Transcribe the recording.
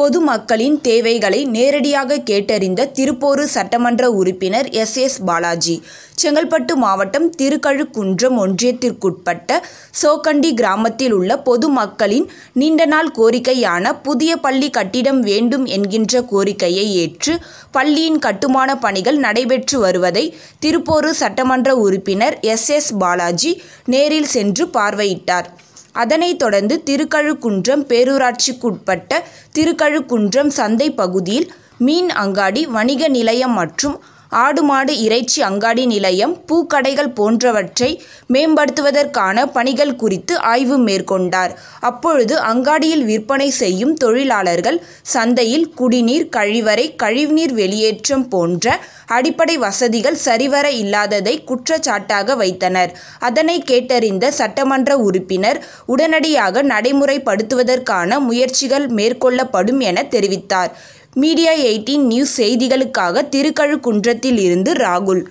பொதுமக்களின் தேவைகளை நேரடியாக கேட்டறிந்த திருப்போரு சட்டமன்ற உறுப்பினர் எஸ். எஸ். பாலாஜி, செங்கல்பட்டு மாவட்டம் திருக்கழுக்குன்றம் ஒன்றியத்திற்குட்பட்ட சோக்கண்டி கிராமத்தில் உள்ள பொதுமக்களின் நாள் கோரிக்கையான புதிய பள்ளி கட்டிடம் வேண்டும் என்கின்ற கோரிக்கையை ஏற்று பள்ளியின் கட்டுமான பணிகள் நடைபெற்று வருவதை திருப்போரு சட்டமன்ற உறுப்பினர் எஸ். எஸ். பாலாஜி நேரில் சென்று பார்வையிட்டார். அதனைத் தொடர்ந்து திருக்கழுக்குன்றம் பேரூராட்சிக்குட்பட்ட திருக்கழுக்குன்றம் சந்தை பகுதியில் மீன் அங்காடி வணிக நிலையம் மற்றும் ஆடு மாடு இறைச்சி அங்காடி நிலையம் பூக்கடைகள் போன்றவற்றை மேம்படுத்துவதற்கான பணிகள் குறித்து ஆய்வு மேற்கொண்டார். அப்பொழுது அங்காடியில் விற்பனை செய்யும் தொழிலாளர்கள் சந்தையில் குடிநீர், கழிவறை, கழிவுநீர் வெளியேற்றம் போன்ற அடிப்படை வசதிகள் சரிவர இல்லாததை குற்றச்சாட்டாக வைத்தனர். அதனை கேட்டறிந்த சட்டமன்ற உறுப்பினர் உடனடியாக நடைமுறைப்படுத்துவதற்கான முயற்சிகள் மேற்கொள்ளப்படும் என தெரிவித்தார். மீடியா எயிட்டீன் நியூஸ் செய்திகளுக்காக திருக்கழுக்குன்றத்தில் இருந்து ராகுல்